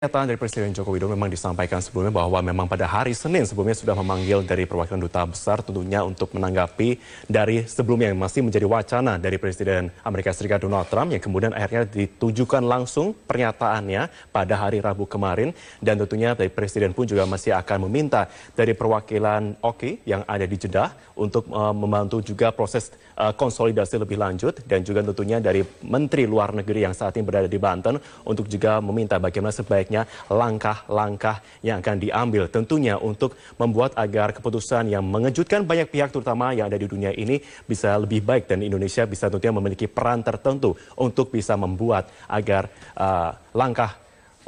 Pernyataan dari Presiden Joko Widodo memang disampaikan sebelumnya bahwa memang pada hari Senin sebelumnya sudah memanggil dari perwakilan duta besar tentunya untuk menanggapi dari sebelumnya yang masih menjadi wacana dari Presiden Amerika Serikat Donald Trump yang kemudian akhirnya ditujukan langsung pernyataannya pada hari Rabu kemarin dan tentunya dari Presiden pun juga masih akan meminta dari perwakilan OKI yang ada di Jeddah untuk eh, membantu juga proses eh, konsolidasi lebih lanjut dan juga tentunya dari Menteri Luar Negeri yang saat ini berada di Banten untuk juga meminta bagaimana sebaik langkah-langkah yang akan diambil tentunya untuk membuat agar keputusan yang mengejutkan banyak pihak terutama yang ada di dunia ini bisa lebih baik dan Indonesia bisa tentunya memiliki peran tertentu untuk bisa membuat agar uh, langkah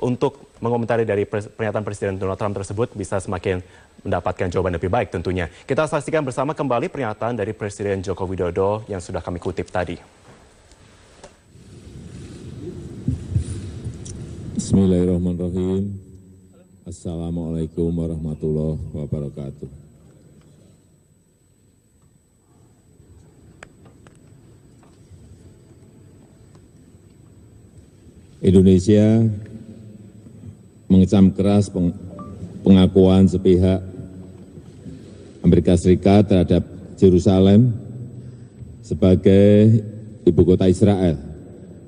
untuk mengomentari dari pernyataan Presiden Donald Trump tersebut bisa semakin mendapatkan jawaban lebih baik tentunya. Kita saksikan bersama kembali pernyataan dari Presiden Joko Widodo yang sudah kami kutip tadi. Bismillahirrahmanirrahim. Assalamualaikum warahmatullahi wabarakatuh. Indonesia mengecam keras pengakuan sepihak Amerika Serikat terhadap Jerusalem sebagai ibu kota Israel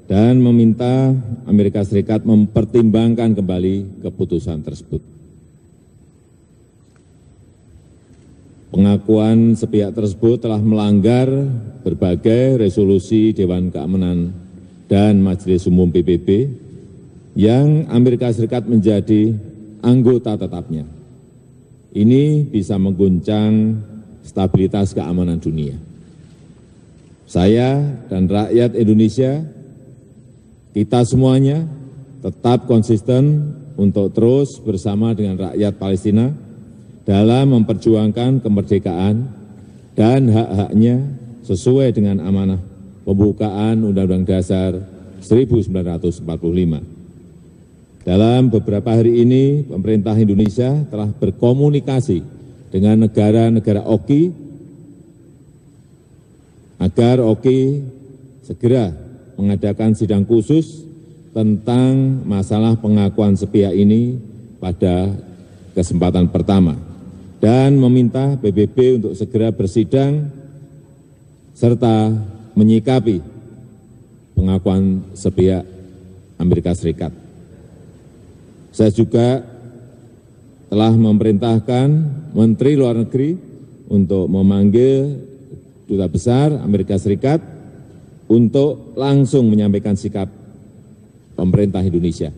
dan meminta amerika serikat mempertimbangkan kembali keputusan tersebut. Pengakuan sepihak tersebut telah melanggar berbagai resolusi Dewan Keamanan dan Majelis Umum PBB yang Amerika Serikat menjadi anggota tetapnya. Ini bisa mengguncang stabilitas keamanan dunia. Saya dan rakyat Indonesia kita semuanya tetap konsisten untuk terus bersama dengan rakyat Palestina dalam memperjuangkan kemerdekaan dan hak-haknya sesuai dengan amanah pembukaan Undang-Undang Dasar 1945. Dalam beberapa hari ini, pemerintah Indonesia telah berkomunikasi dengan negara-negara OKI agar OKI segera mengadakan sidang khusus tentang masalah pengakuan sepihak ini pada kesempatan pertama dan meminta PBB untuk segera bersidang serta menyikapi pengakuan sepihak Amerika Serikat. Saya juga telah memerintahkan Menteri Luar Negeri untuk memanggil Duta Besar Amerika Serikat untuk langsung menyampaikan sikap pemerintah Indonesia.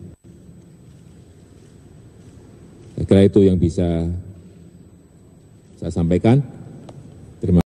Saya kira itu yang bisa saya sampaikan. Terima kasih.